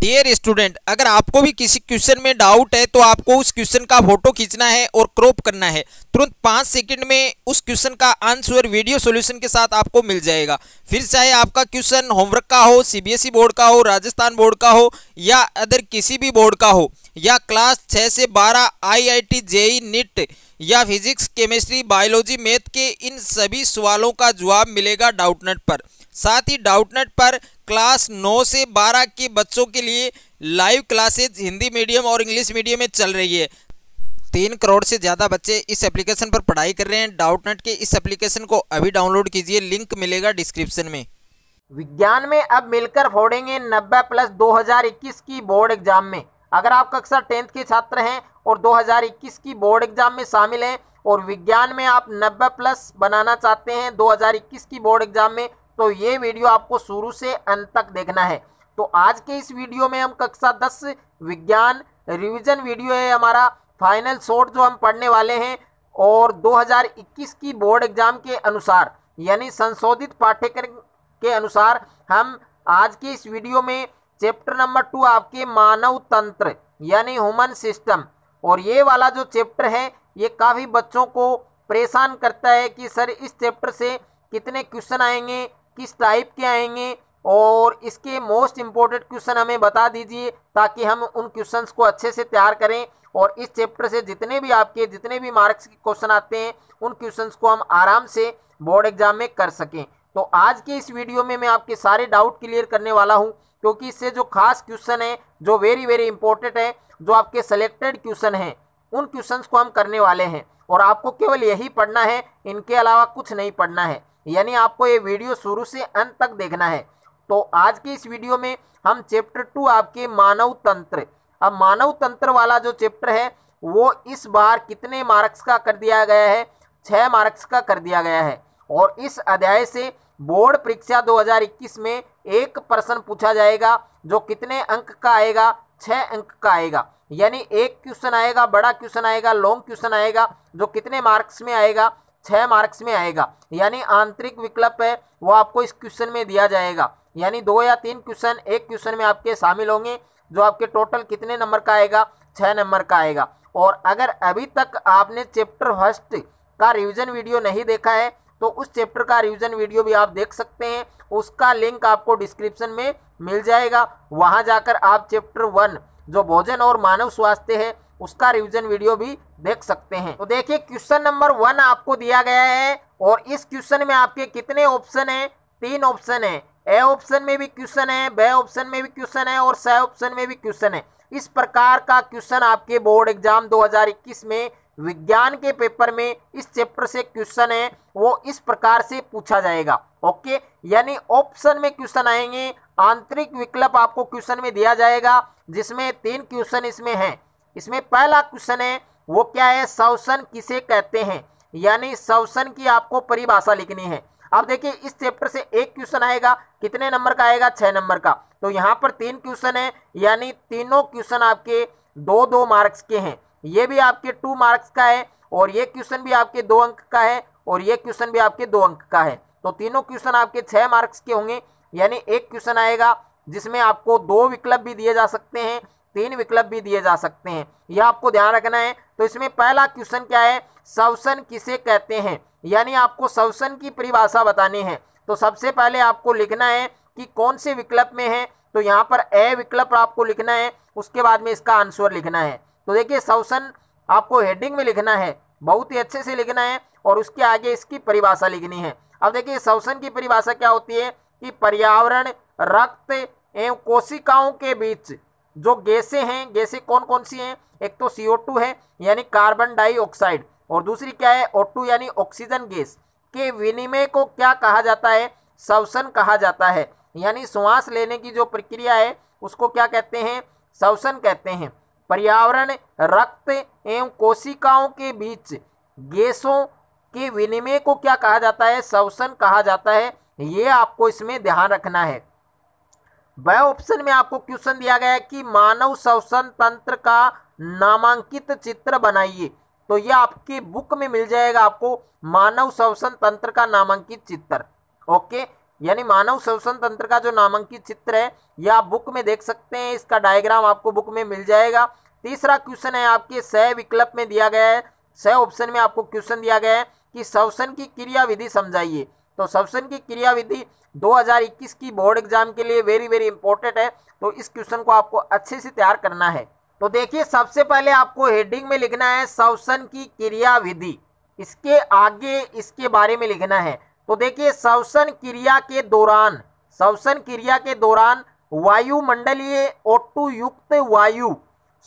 dear student अगर आपको भी किसी क्वेश्चन में डाउट है तो आपको उस क्वेश्चन का फोटो खींचना है और क्रॉप करना है तुरंत पाँच सेकंड में उस क्वेश्चन का आंसर वीडियो सॉल्यूशन के साथ आपको मिल जाएगा फिर चाहे आपका क्वेश्चन होमवर्क का हो सीबीएसई बोर्ड e का हो राजस्थान बोर्ड का हो या अदर किसी भी बोर्ड का हो या क्लास छः से बारह I I T JEE NEET या फिजिक्स केमिस्ट्री बायोलॉजी मैथ के इन सभी सवालों का जवाब मिलेगा डाउटनेट पर साथ ही डाउटनेट पर क्लास 9 से 12 के बच्चों के लिए लाइव क्लासेज हिंदी मीडियम और इंग्लिश मीडियम में चल रही है तीन करोड़ से ज़्यादा बच्चे इस एप्लीकेशन पर पढ़ाई कर रहे हैं डाउटनेट के इस एप्लीकेशन को अभी डाउनलोड कीजिए लिंक मिलेगा डिस्क्रिप्शन में विज्ञान में अब मिलकर फोड़ेंगे नब्बे प्लस 2021 की बोर्ड एग्जाम में अगर आप कक्षा टेंथ के छात्र हैं और 2021 की बोर्ड एग्जाम में शामिल हैं और विज्ञान में आप नब्बे प्लस बनाना चाहते हैं 2021 की बोर्ड एग्जाम में तो ये वीडियो आपको शुरू से अंत तक देखना है तो आज के इस वीडियो में हम कक्षा दस विज्ञान रिविजन वीडियो है हमारा फाइनल शॉर्ट जो हम पढ़ने वाले हैं और 2021 की बोर्ड एग्जाम के अनुसार यानी संशोधित पाठ्यक्रम के अनुसार हम आज के इस वीडियो में चैप्टर नंबर टू आपके मानव तंत्र यानी ह्यूमन सिस्टम और ये वाला जो चैप्टर है ये काफ़ी बच्चों को परेशान करता है कि सर इस चैप्टर से कितने क्वेश्चन आएंगे किस टाइप के आएंगे और इसके मोस्ट इम्पोर्टेंट क्वेश्चन हमें बता दीजिए ताकि हम उन क्वेश्चंस को अच्छे से तैयार करें और इस चैप्टर से जितने भी आपके जितने भी मार्क्स के क्वेश्चन आते हैं उन क्वेश्चंस को हम आराम से बोर्ड एग्जाम में कर सकें तो आज के इस वीडियो में मैं आपके सारे डाउट क्लियर करने वाला हूं क्योंकि इससे जो खास क्वेश्चन है जो वेरी वेरी इंपॉर्टेंट है जो आपके सेलेक्टेड क्वेश्चन हैं उन क्वेश्चन को हम करने वाले हैं और आपको केवल यही पढ़ना है इनके अलावा कुछ नहीं पढ़ना है यानी आपको ये वीडियो शुरू से अंत तक देखना है तो आज के इस वीडियो में हम चैप्टर टू आपके मानव तंत्र अब मानव तंत्र वाला जो चैप्टर है वो इस बार कितने मार्क्स का कर दिया गया है छः मार्क्स का कर दिया गया है और इस अध्याय से बोर्ड परीक्षा 2021 में एक प्रश्न पूछा जाएगा जो कितने अंक का आएगा छः अंक का आएगा यानी एक क्वेश्चन आएगा बड़ा क्वेश्चन आएगा लॉन्ग क्वेश्चन आएगा जो कितने मार्क्स में आएगा छः मार्क्स में आएगा यानी आंतरिक विकल्प है वो आपको इस क्वेश्चन में दिया जाएगा यानी दो या तीन क्वेश्चन एक क्वेश्चन में आपके शामिल होंगे जो आपके टोटल कितने नंबर का आएगा छः नंबर का आएगा और अगर अभी तक आपने चैप्टर फर्स्ट का रिवीजन वीडियो नहीं देखा है तो उस चैप्टर का रिवीजन वीडियो भी आप देख सकते हैं उसका लिंक आपको डिस्क्रिप्शन में मिल जाएगा वहाँ जाकर आप चैप्टर वन जो भोजन और मानव स्वास्थ्य है उसका रिविजन वीडियो भी देख सकते हैं तो देखिए क्वेश्चन नंबर वन आपको दिया गया है और इस क्वेश्चन में आपके कितने ऑप्शन है तीन ऑप्शन है ए ऑप्शन में भी क्वेश्चन है बे ऑप्शन में भी क्वेश्चन है और स ऑप्शन में भी क्वेश्चन है इस प्रकार का क्वेश्चन आपके बोर्ड एग्जाम 2021 में विज्ञान के पेपर में इस चैप्टर से क्वेश्चन है वो इस प्रकार से पूछा जाएगा ओके यानी ऑप्शन में क्वेश्चन आएंगे आंतरिक विकल्प आपको क्वेश्चन में दिया जाएगा जिसमें तीन क्वेश्चन इसमें हैं इसमें पहला क्वेश्चन है वो क्या है शवसन किसे कहते हैं यानी शवसन की आपको परिभाषा लिखनी है अब देखिए इस चैप्टर से एक क्वेश्चन आएगा कितने नंबर का आएगा छः नंबर का तो यहाँ पर तीन क्वेश्चन है यानी तीनों क्वेश्चन आपके दो दो मार्क्स के हैं ये भी आपके टू मार्क्स का है और ये क्वेश्चन भी आपके दो अंक का है और ये क्वेश्चन भी आपके दो अंक का है तो तीनों क्वेश्चन आपके छः मार्क्स के होंगे यानी एक क्वेश्चन आएगा जिसमें आपको दो विकल्प भी दिए जा सकते हैं तीन विकल्प भी दिए जा सकते हैं यह आपको ध्यान रखना है तो इसमें पहला क्वेश्चन क्या है सवसन किसे कहते हैं यानी आपको सवसन की परिभाषा बतानी है तो सबसे पहले आपको लिखना है कि कौन से विकल्प में है तो यहाँ पर ए विकल्प आपको लिखना है उसके बाद में इसका आंसर लिखना है तो देखिए सवसन आपको हेडिंग में लिखना है बहुत ही अच्छे से लिखना है और उसके आगे इसकी परिभाषा लिखनी है अब देखिए सवसन की परिभाषा क्या होती है कि पर्यावरण रक्त एवं कोशिकाओं के बीच जो गैसे हैं गैसे कौन कौन सी हैं एक तो सी है यानी कार्बन डाइऑक्साइड और दूसरी क्या है ओ यानी ऑक्सीजन गैस के विनिमय को क्या कहा जाता है सवसन कहा जाता है यानी श्वास लेने की जो प्रक्रिया है उसको क्या कहते हैं सवसन कहते हैं पर्यावरण रक्त एवं कोशिकाओं के बीच गैसों के विनिमय को क्या कहा जाता है सवसन कहा जाता है ये आपको इसमें ध्यान रखना है ब ऑप्शन में आपको क्वेश्चन दिया गया है कि मानव श्वसन तंत्र का नामांकित चित्र बनाइए तो यह आपके बुक में मिल जाएगा आपको मानव श्वसन तंत्र का नामांकित चित्र ओके यानी मानव श्वसन तंत्र का जो नामांकित चित्र है यह आप बुक में देख सकते हैं इसका डायग्राम आपको बुक में मिल जाएगा तीसरा क्वेश्चन है आपके सह विकल्प में दिया गया है सह ऑप्शन में आपको क्वेश्चन दिया गया है कि श्वसन की क्रियाविधि समझाइए तो श्वसन की क्रियाविधि विधि 2021 की बोर्ड एग्जाम के लिए वेरी वेरी इंपॉर्टेंट है तो इस क्वेश्चन को आपको अच्छे से तैयार करना है तो देखिए सबसे पहले आपको हेडिंग में लिखना है सवसन की क्रिया विधि इसके आगे इसके बारे में लिखना है तो देखिए सवसन क्रिया के दौरान सवसन क्रिया के दौरान वायुमंडलीय ओटु युक्त वायु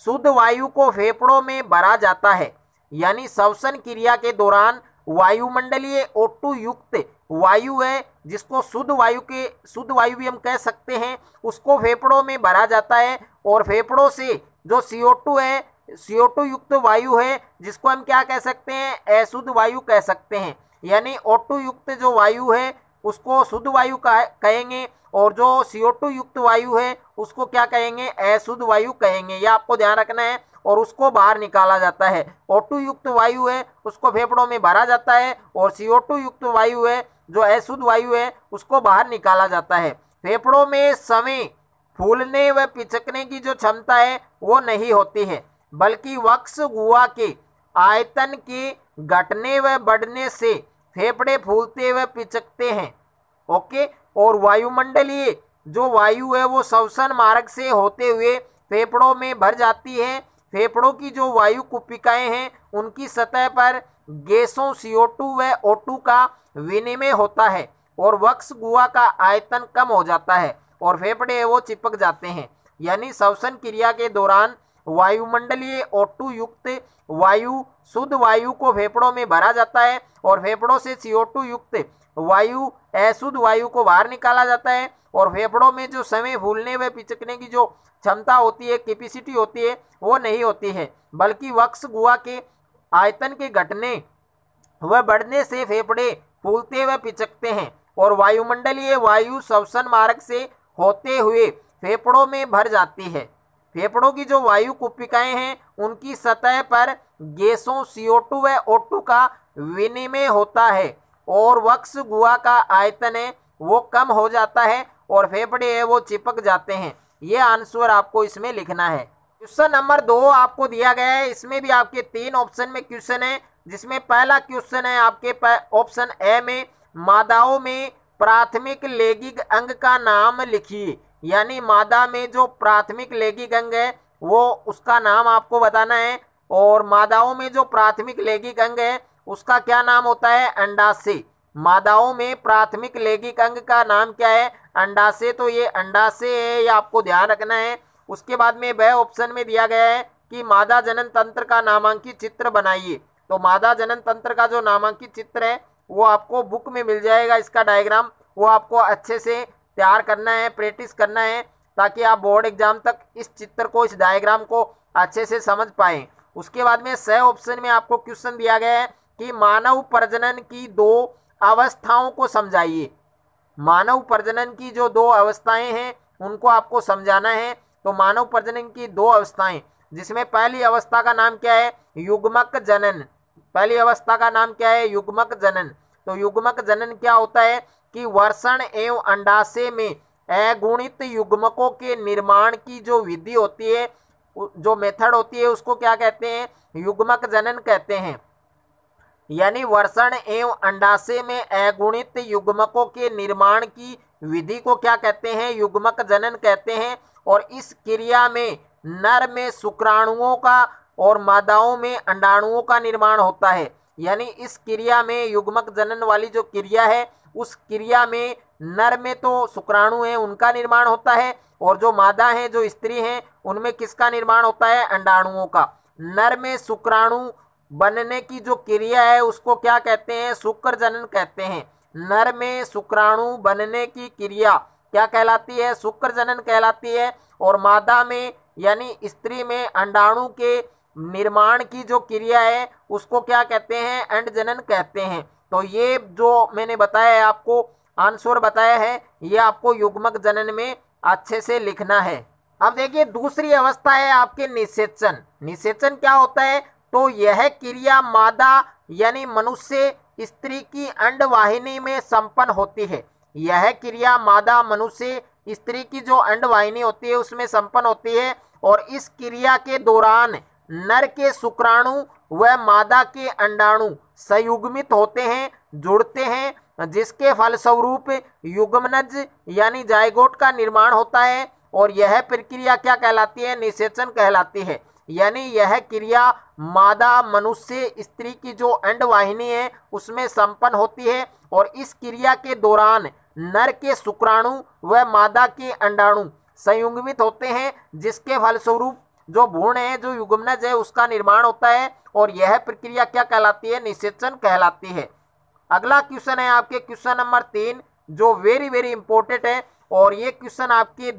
शुद्ध वायु को फेफड़ों में भरा जाता है यानी श्वसन क्रिया के दौरान वायुमंडलीय ओटु युक्त वायु है जिसको शुद्ध वायु के शुद्ध वायु भी हम कह सकते हैं उसको फेफड़ों में भरा जाता है और फेफड़ों से जो CO2 है CO2 युक्त वायु है जिसको हम क्या कह सकते हैं अशुद्ध वायु कह सकते हैं यानी O2 युक्त जो वायु है उसको शुद्ध वायु कहेंगे और जो CO2 युक्त वायु है उसको क्या कहेंगे अशुद्ध वायु कहेंगे यह आपको ध्यान रखना है और उसको बाहर निकाला जाता है O2 युक्त वायु है उसको फेफड़ों में भरा जाता है और CO2 युक्त वायु है जो अशुद्ध वायु है उसको बाहर निकाला जाता है फेफड़ों में समय फूलने व पिचकने की जो क्षमता है वो नहीं होती है बल्कि वक्स गुआ के आयतन के घटने व बढ़ने से फेफड़े फूलते व पिचकते हैं ओके और वायुमंडलीय जो वायु है वो श्वसन मार्ग से होते हुए फेफड़ों में भर जाती है फेफड़ों की जो वायु कुपिकाएं हैं उनकी सतह पर गैसों CO2 व O2 का विनिमय होता है और वक्स गुआ का आयतन कम हो जाता है और फेफड़े वो चिपक जाते हैं यानी श्वसन क्रिया के दौरान वायुमंडलीय O2 युक्त वायु शुद्ध वायु को फेफड़ों में भरा जाता है और फेफड़ों से CO2 युक्त वायु अशुद्ध वायु को बाहर निकाला जाता है और फेफड़ों में जो समय फूलने व पिचकने की जो क्षमता होती है कैपेसिटी होती है वो नहीं होती है बल्कि वक्स गुआ के आयतन के घटने व बढ़ने से फेफड़े फूलते व पिचकते हैं और वायुमंडलीय वायु श्वसन मार्ग से होते हुए फेफड़ों में भर जाती है फेफड़ों की जो वायु कुपिकाएं हैं उनकी सतह पर गैसों सीओ व ओटू का विनिमय होता है और वक्स गुआ का आयतन है वो कम हो जाता है और फेफड़े है वो चिपक जाते हैं ये आंसर आपको इसमें लिखना है क्वेश्चन नंबर दो आपको दिया गया है इसमें भी आपके तीन ऑप्शन में क्वेश्चन है जिसमें पहला क्वेश्चन है आपके ऑप्शन ए में मादाओं में प्राथमिक लैंगिक अंग का नाम लिखिए यानी मादा में जो प्राथमिक लैंगिक अंग है वो उसका नाम आपको बताना है और मादाओं में जो प्राथमिक लैंगिक अंग है उसका क्या नाम होता है अंडाशय मादाओं में प्राथमिक लैंगिक अंग का नाम क्या है अंडाशय तो ये अंडाशय है ये आपको ध्यान रखना है उसके बाद में वह ऑप्शन में दिया गया है कि मादा जनन तंत्र का नामांकित चित्र बनाइए तो मादा जनन तंत्र का जो नामांकित चित्र है वो आपको बुक में मिल जाएगा इसका डायग्राम वो आपको अच्छे से तैयार करना है प्रैक्टिस करना है ताकि आप बोर्ड एग्जाम तक इस चित्र को इस डायग्राम को अच्छे से समझ पाएँ उसके बाद में सह ऑप्शन में आपको क्वेश्चन दिया गया है कि मानव प्रजनन की दो अवस्थाओं को समझाइए मानव प्रजनन की जो दो अवस्थाएं हैं उनको आपको समझाना है तो मानव प्रजनन की दो अवस्थाएं जिसमें पहली अवस्था का नाम क्या है युग्मक जनन पहली अवस्था का नाम क्या है युग्मक जनन तो युग्मक जनन क्या होता है कि वर्षण एवं अंडाशय में अगुणित युग्मकों के निर्माण की जो विधि होती है जो मेथड होती है उसको क्या कहते हैं युग्मक जनन कहते हैं यानी वर्षण एवं अंडाशय में अगुणित युग्मकों के निर्माण की विधि को क्या कहते हैं युग्मक जनन कहते हैं और इस क्रिया में नर में शुक्राणुओं का और मादाओं में अंडाणुओं का निर्माण होता है यानी इस क्रिया में युग्मक जनन वाली जो क्रिया है उस क्रिया में नर में तो शुक्राणु हैं उनका निर्माण होता है और जो मादा हैं जो स्त्री हैं उनमें किसका निर्माण होता है अंडाणुओं का नर में शुक्राणु बनने की जो क्रिया है उसको क्या कहते हैं शुक्र जनन कहते हैं नर में शुक्राणु बनने की क्रिया क्या कहलाती है शुक्र जनन कहलाती है और मादा में यानी स्त्री में अंडाणु के निर्माण की जो क्रिया है उसको क्या कहते हैं अंड जनन कहते हैं तो ये जो मैंने बताया है आपको आंसर बताया है ये आपको युग्मक जनन में अच्छे से लिखना है अब देखिए दूसरी अवस्था है आपके निषेचन निषेचन क्या होता है तो यह क्रिया मादा यानी मनुष्य स्त्री की अंडवाहिनी में संपन्न होती है यह क्रिया मादा मनुष्य स्त्री की जो अंडवाहिनी होती है उसमें संपन्न होती है और इस क्रिया के दौरान नर के शुक्राणु व मादा के अंडाणु संयुग्मित होते हैं जुड़ते हैं जिसके फलस्वरूप युग्मनज यानी जायगोट का निर्माण होता है और यह प्रक्रिया क्या कहलाती है निषेचन कहलाती है यानी यह क्रिया मादा मनुष्य स्त्री की जो अंडवाहिनी है उसमें संपन्न होती है और इस क्रिया के दौरान नर के शुक्राणु व मादा के अंडाणु संयुग्मित होते हैं जिसके फलस्वरूप जो भूण है जो युगमनज है उसका निर्माण होता है और यह प्रक्रिया क्या कहलाती है निषेचन कहलाती है अगला क्वेश्चन है आपके क्वेश्चन नंबर तीन जो वेरी वेरी इंपॉर्टेंट है और ये क्वेश्चन आपके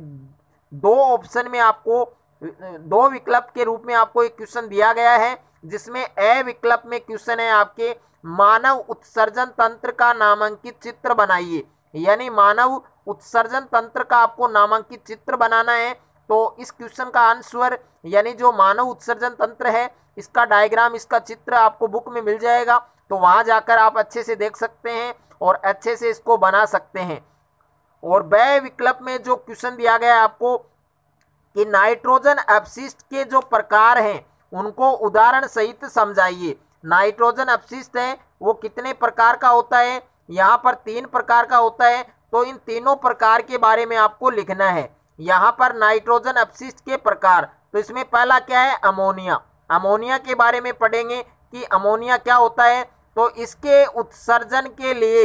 दो ऑप्शन में आपको दो विकल्प के रूप में आपको एक क्वेश्चन दिया गया है जिसमें ए विकल्प में क्वेश्चन है आपके मानव उत्सर्जन तंत्र का नामांकित चित्र बनाइए यानी मानव उत्सर्जन तंत्र का आपको नामांकित चित्र बनाना है तो इस क्वेश्चन का आंसर यानी जो मानव उत्सर्जन तंत्र है इसका डायग्राम इसका चित्र आपको बुक में मिल जाएगा तो वहां जाकर आप अच्छे से देख सकते हैं और अच्छे से इसको बना सकते हैं और वह विकल्प में जो क्वेश्चन दिया गया है आपको कि नाइट्रोजन अपशिष्ट के जो प्रकार हैं उनको उदाहरण सहित समझाइए नाइट्रोजन अपशिष्ट है वो कितने प्रकार का होता है यहाँ पर तीन प्रकार का होता है तो इन तीनों प्रकार के बारे में आपको लिखना है यहाँ पर नाइट्रोजन अपशिष्ट के प्रकार तो इसमें पहला क्या है अमोनिया अमोनिया के बारे में पढ़ेंगे कि अमोनिया क्या होता है तो इसके उत्सर्जन के लिए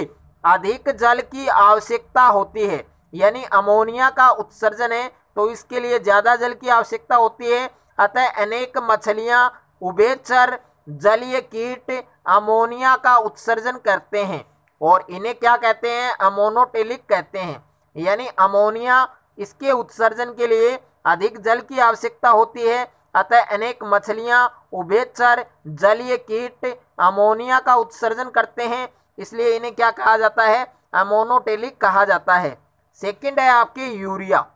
अधिक जल की आवश्यकता होती है यानी अमोनिया का उत्सर्जन है तो इसके लिए ज़्यादा जल की आवश्यकता होती है अतः अनेक मछलियाँ उभेचर जलीय कीट अमोनिया का उत्सर्जन करते हैं और इन्हें क्या कहते हैं अमोनोटेलिक कहते हैं यानी अमोनिया इसके उत्सर्जन के लिए अधिक जल की आवश्यकता होती है अतः अनेक मछलियाँ उभेचर जलीय कीट अमोनिया का उत्सर्जन करते हैं इसलिए इन्हें क्या कहा जाता है अमोनोटेलिक कहा जाता है सेकंड है आपके यूरिया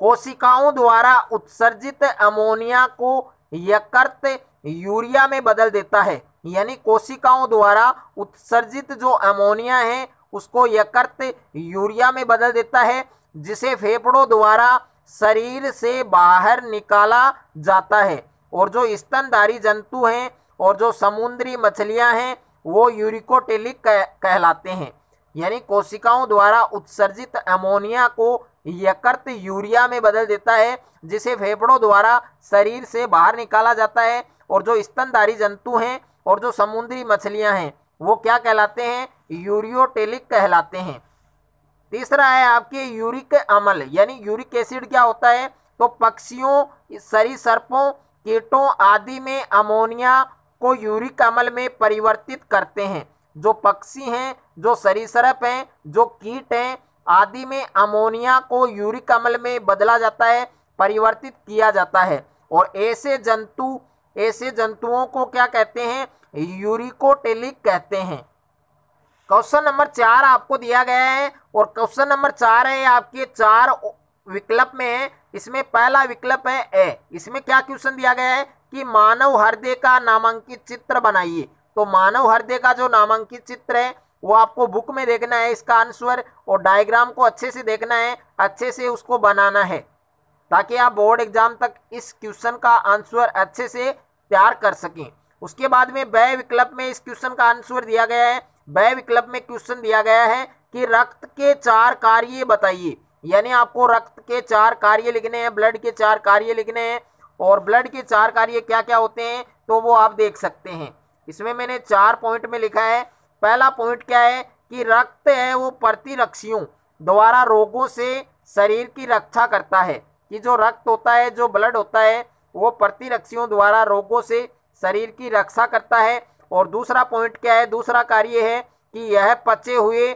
कोशिकाओं द्वारा उत्सर्जित अमोनिया को यकृत यूरिया में बदल देता है यानी कोशिकाओं द्वारा उत्सर्जित जो अमोनिया है उसको यकृत यूरिया में बदल देता है जिसे फेफड़ों द्वारा शरीर से बाहर निकाला जाता है और जो स्तनधारी जंतु हैं और जो समुद्री मछलियां हैं वो यूरिकोटेलिक कह कहलाते हैं यानी कोशिकाओं द्वारा उत्सर्जित अमोनिया को यकृत यूरिया में बदल देता है जिसे फेफड़ों द्वारा शरीर से बाहर निकाला जाता है और जो स्तनधारी जंतु हैं और जो समुद्री मछलियां हैं वो क्या कहलाते हैं यूरियोटेलिक कहलाते हैं तीसरा है आपके यूरिक अमल यानी यूरिक एसिड क्या होता है तो पक्षियों सरी सर्पों कीटों आदि में अमोनिया को यूरिक अमल में परिवर्तित करते हैं जो पक्षी हैं जो सरीसरप हैं जो कीट हैं आदि में अमोनिया को यूरिक अम्ल में बदला जाता है परिवर्तित किया जाता है और ऐसे जंतु ऐसे जंतुओं को क्या कहते हैं यूरिकोटेलिक कहते हैं क्वेश्चन नंबर चार आपको दिया गया है और क्वेश्चन नंबर चार है आपके चार विकल्प में है इसमें पहला विकल्प है ए इसमें क्या क्वेश्चन दिया गया है कि मानव हृदय का नामांकित चित्र बनाइए तो मानव हृदय का जो नामांकित चित्र है वो आपको बुक में देखना है इसका आंसर और डायग्राम को अच्छे से देखना है अच्छे से उसको बनाना है ताकि आप बोर्ड एग्जाम तक इस क्वेश्चन का आंसर अच्छे से तैयार कर सकें उसके बाद में व्यय विकल्प में इस क्वेश्चन का आंसर दिया गया है व्यय विकल्प में क्वेश्चन दिया गया है कि रक्त के चार कार्य बताइए यानी आपको रक्त के चार कार्य लिखने हैं ब्लड के चार कार्य लिखने हैं और ब्लड के चार कार्य क्या क्या होते हैं तो वो आप देख सकते हैं इसमें मैंने चार पॉइंट में लिखा है पहला पॉइंट क्या है कि रक्त है वो प्रतिरक्षियों द्वारा रोगों से शरीर की रक्षा करता है कि जो रक्त होता है जो ब्लड होता है वो प्रतिरक्षियों द्वारा रोगों से शरीर की रक्षा करता है और दूसरा पॉइंट क्या है दूसरा कार्य है कि यह पचे हुए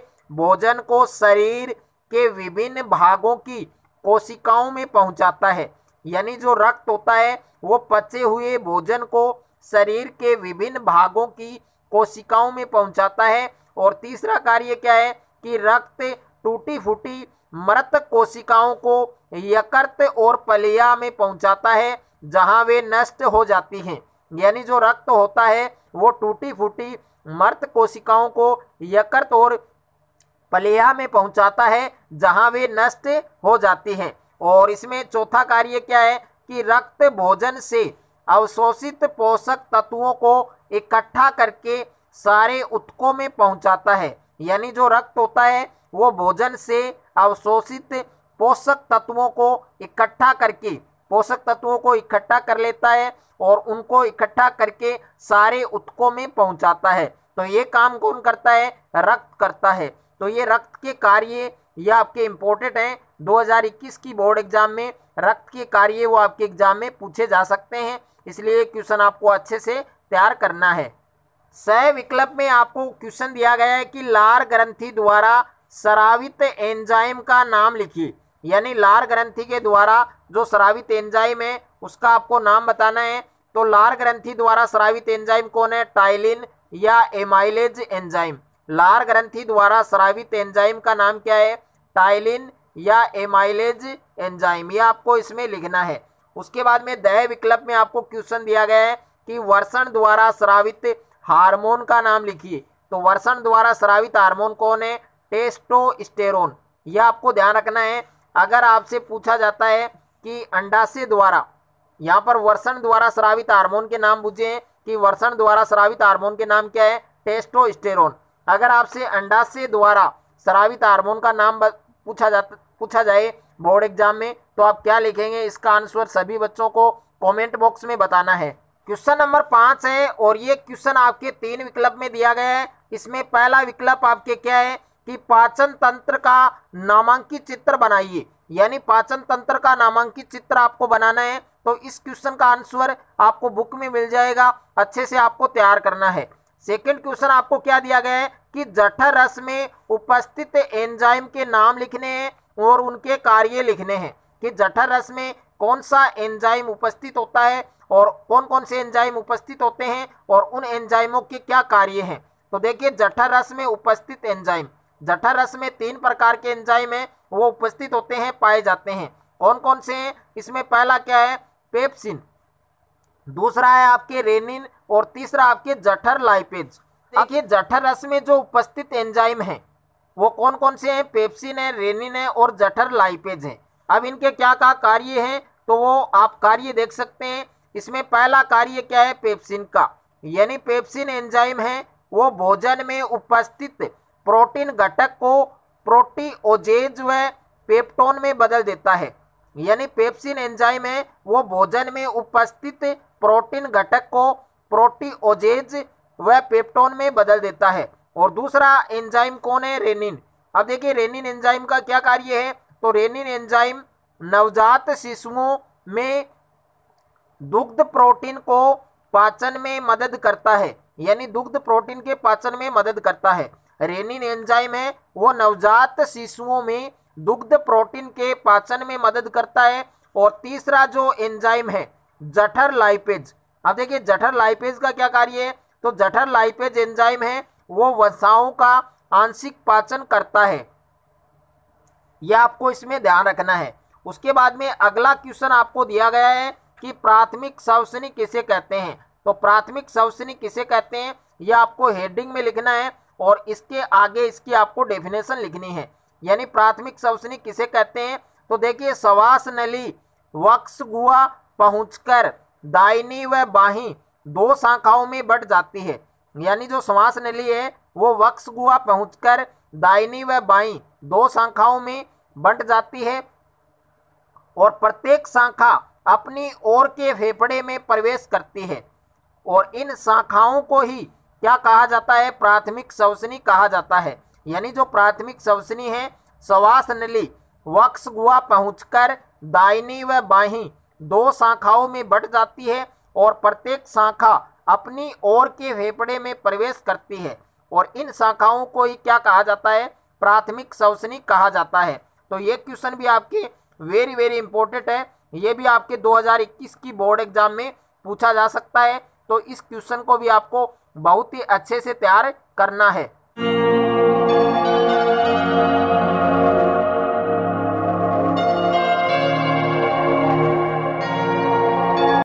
भोजन को शरीर के विभिन्न भागों की कोशिकाओं में पहुंचाता है यानी जो रक्त होता है वो पचे हुए भोजन को शरीर के विभिन्न भागों की कोशिकाओं में पहुंचाता है और तीसरा कार्य क्या है कि रक्त टूटी फूटी मृत कोशिकाओं को यकृत और पलिया में पहुंचाता है जहां वे नष्ट हो जाती हैं यानी जो रक्त होता है वो टूटी फूटी मृत कोशिकाओं को यकृत और पलिया में पहुंचाता है जहां वे नष्ट हो जाती हैं और इसमें चौथा कार्य क्या है कि रक्त भोजन से अवशोषित पोषक तत्वों को इकट्ठा करके सारे उत्कों में पहुंचाता है यानी जो रक्त होता है वो भोजन से अवशोषित पोषक तत्वों को इकट्ठा करके पोषक तत्वों को इकट्ठा कर लेता है और उनको इकट्ठा करके सारे उत्कों में पहुंचाता है तो ये काम कौन करता है रक्त करता है तो ये रक्त के कार्य ये आपके इम्पोर्टेंट हैं 2021 की बोर्ड एग्जाम में रक्त के कार्य वो आपके एग्जाम में पूछे जा सकते हैं इसलिए क्वेश्चन आपको अच्छे से तैयार करना है सह विकल्प में आपको क्वेश्चन दिया गया है कि लार ग्रंथि द्वारा सरावित एंजाइम का नाम लिखिए यानी लार ग्रंथि के द्वारा जो सरावित एंजाइम है उसका आपको नाम बताना है तो लार ग्रंथि द्वारा सरावित एंजाइम कौन है टाइलिन या एमाइलेज एंजाइम लार ग्रंथि द्वारा सरावित एंजाइम का नाम क्या है टाइलिन या एमाइलेज एंजाइम यह आपको इसमें लिखना है उसके बाद में दह विकल्प में आपको क्वेश्चन दिया गया है कि वर्षण द्वारा स्रावित हार्मोन का नाम लिखिए तो वर्षण द्वारा स्रावित हार्मोन कौन है टेस्टोस्टेरोन यह आपको ध्यान रखना है अगर आपसे पूछा जाता है कि अंडाशय द्वारा यहाँ पर वर्षण द्वारा स्रावित हार्मोन के नाम पूछे हैं कि वर्षण द्वारा स्रावित हार्मोन के नाम क्या है टेस्टोस्टेरोन अगर आपसे अंडाशय द्वारा स्रावित हार्मोन का नाम पूछा जाता पूछा जाए बोर्ड एग्जाम में तो आप क्या लिखेंगे इसका आंसर सभी बच्चों को कमेंट बॉक्स में बताना है क्वेश्चन नंबर पाँच है और ये क्वेश्चन आपके तीन विकल्प में दिया गया है इसमें पहला विकल्प आपके क्या है कि पाचन तंत्र का नामांकित चित्र बनाइए यानी पाचन तंत्र का नामांकित चित्र आपको बनाना है तो इस क्वेश्चन का आंसर आपको बुक में मिल जाएगा अच्छे से आपको तैयार करना है सेकंड क्वेश्चन आपको क्या दिया गया है कि जठर रस में उपस्थित एंजाइम के नाम लिखने हैं और उनके कार्य लिखने हैं कि जठर रस में कौन सा एंजाइम उपस्थित होता है और कौन कौन से एंजाइम उपस्थित होते हैं और उन एंजाइमों के क्या कार्य हैं तो देखिए जठर रस में उपस्थित एंजाइम जठर रस में तीन प्रकार के एंजाइम है वो उपस्थित होते हैं पाए जाते हैं कौन कौन से हैं इसमें पहला क्या है पेप्सिन दूसरा है आपके रेनिन और तीसरा आपके जठर लाइपेज देखिए जठर रस में जो उपस्थित एंजाइम है वो कौन कौन से हैं पेप्सिन है रेनिन है और जठर लाइपेज है अब इनके क्या क्या कार्य हैं तो वो आप कार्य देख सकते हैं इसमें पहला कार्य क्या है पेप्सिन का यानी पेप्सिन एंजाइम है वो भोजन में उपस्थित प्रोटीन घटक को प्रोटीओजेज व पेप्टोन में बदल देता है यानी पेप्सिन एंजाइम है वो भोजन में उपस्थित प्रोटीन घटक को प्रोटीओजेज व पेप्टोन में बदल देता है और दूसरा एंजाइम कौन है रेनिन अब देखिए रेनिन एंजाइम का क्या कार्य है तो रेनिन एंजाइम नवजात शिशुओं में दुग्ध प्रोटीन को पाचन में मदद करता है यानी दुग्ध प्रोटीन के पाचन में मदद करता है रेनिन एंजाइम है वो नवजात शिशुओं में दुग्ध प्रोटीन के पाचन में मदद करता है और तीसरा जो एंजाइम है जठर लाइपेज अब देखिए जठर लाइपेज का क्या कार्य है तो जठर लाइपेज एंजाइम है वो वसाओं का आंशिक पाचन करता है यह आपको इसमें ध्यान रखना है उसके बाद में अगला क्वेश्चन आपको दिया गया है कि प्राथमिक सवसनी किसे कहते हैं तो प्राथमिक सवसनी किसे कहते हैं यह आपको हेडिंग में लिखना है और इसके आगे इसकी आपको डेफिनेशन लिखनी है यानी प्राथमिक सवसनी किसे कहते हैं तो देखिए सवास नली वक्स गुआ पहुंचकर दाइनी व बाहीं दो शाखाओं में बढ़ जाती है यानी जो श्वास नली है वो वक्स गुआ पहुंचकर दाइनी व बाई दो शाखाओं में बंट जाती है और प्रत्येक शाखा अपनी ओर के फेफड़े में प्रवेश करती है और इन शाखाओं को ही क्या कहा जाता है प्राथमिक सवसनी कहा जाता है यानी जो प्राथमिक सवसनी है सवास नली वक्स गुआ पहुँच दाइनी व बाहीं दो शाखाओं में बढ़ जाती है और प्रत्येक शाखा अपनी ओर के फेफड़े में प्रवेश करती है और इन शाखाओं को ही क्या कहा जाता है प्राथमिक सवसनी कहा जाता है तो ये क्वेश्चन भी आपके वेरी वेरी इंपॉर्टेंट है ये भी आपके 2021 की बोर्ड एग्जाम में पूछा जा सकता है तो इस क्वेश्चन को भी आपको बहुत ही अच्छे से तैयार करना है